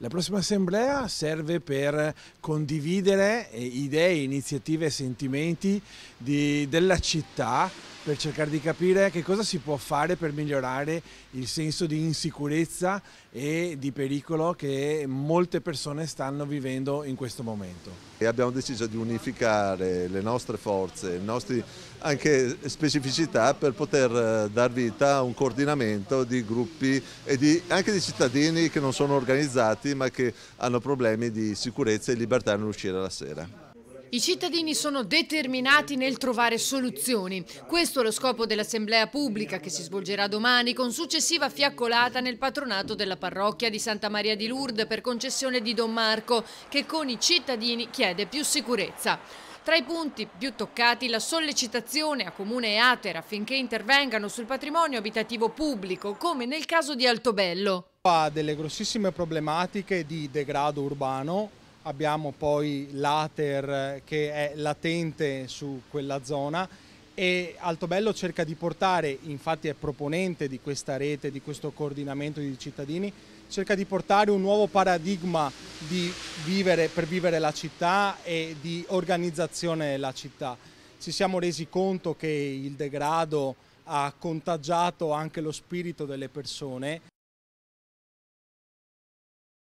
La prossima assemblea serve per condividere eh, idee, iniziative e sentimenti di, della città per cercare di capire che cosa si può fare per migliorare il senso di insicurezza e di pericolo che molte persone stanno vivendo in questo momento. E abbiamo deciso di unificare le nostre forze, le nostre anche specificità per poter eh, dar vita a un coordinamento di gruppi e di, anche di cittadini che non sono organizzati ma che hanno problemi di sicurezza e libertà nell'uscire la sera. I cittadini sono determinati nel trovare soluzioni. Questo è lo scopo dell'assemblea pubblica che si svolgerà domani con successiva fiaccolata nel patronato della parrocchia di Santa Maria di Lourdes per concessione di Don Marco che con i cittadini chiede più sicurezza. Tra i punti più toccati la sollecitazione a Comune e Ater affinché intervengano sul patrimonio abitativo pubblico come nel caso di Altobello. Ha delle grossissime problematiche di degrado urbano abbiamo poi l'Ater eh, che è latente su quella zona e Altobello cerca di portare, infatti è proponente di questa rete, di questo coordinamento di cittadini, cerca di portare un nuovo paradigma vivere, per vivere la città e di organizzazione della città. Ci siamo resi conto che il degrado ha contagiato anche lo spirito delle persone.